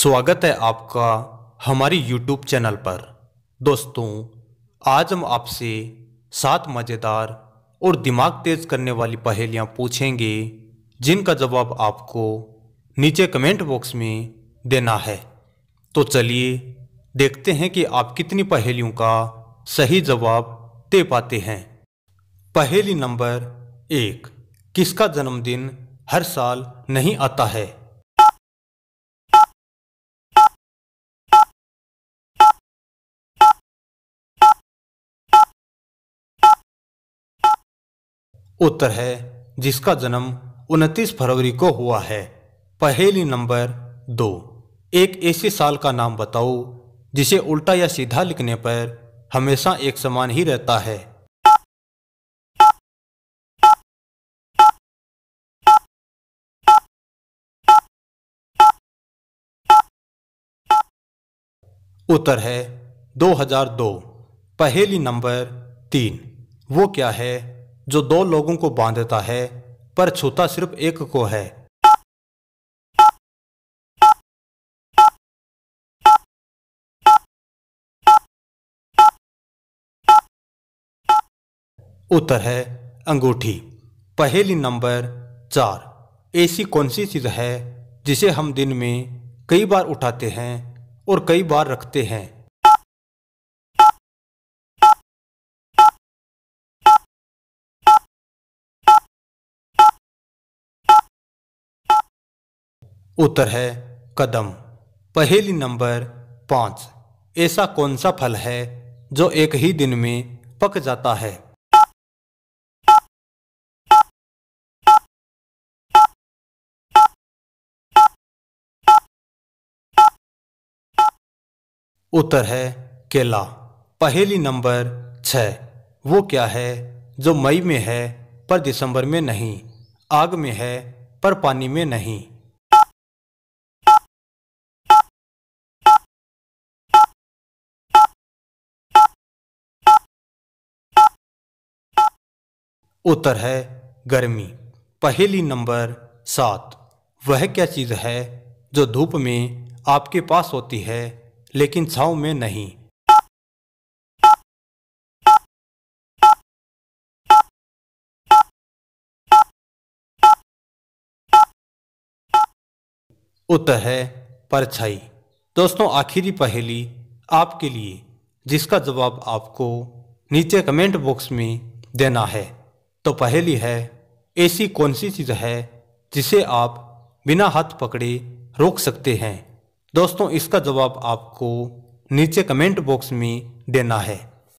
स्वागत है आपका हमारी यूट्यूब चैनल पर दोस्तों आज हम आपसे सात मज़ेदार और दिमाग तेज करने वाली पहेलियाँ पूछेंगे जिनका जवाब आपको नीचे कमेंट बॉक्स में देना है तो चलिए देखते हैं कि आप कितनी पहेलियों का सही जवाब दे पाते हैं पहेली नंबर एक किसका जन्मदिन हर साल नहीं आता है उत्तर है जिसका जन्म 29 फरवरी को हुआ है पहेली नंबर दो एक ऐसे साल का नाम बताओ जिसे उल्टा या सीधा लिखने पर हमेशा एक समान ही रहता है उत्तर है 2002 पहेली नंबर तीन वो क्या है जो दो लोगों को बांधता है पर छूता सिर्फ एक को है उत्तर है अंगूठी पहली नंबर चार ऐसी कौन सी चीज़ है जिसे हम दिन में कई बार उठाते हैं और कई बार रखते हैं उत्तर है कदम पहेली नंबर पाँच ऐसा कौन सा फल है जो एक ही दिन में पक जाता है उत्तर है केला पहेली नंबर छ वो क्या है जो मई में है पर दिसंबर में नहीं आग में है पर पानी में नहीं उत्तर है गर्मी पहेली नंबर सात वह क्या चीज़ है जो धूप में आपके पास होती है लेकिन छाव में नहीं उत्तर है परछाई दोस्तों आखिरी पहेली आपके लिए जिसका जवाब आपको नीचे कमेंट बॉक्स में देना है तो पहली है ऐसी कौन सी चीज़ है जिसे आप बिना हाथ पकड़े रोक सकते हैं दोस्तों इसका जवाब आपको नीचे कमेंट बॉक्स में देना है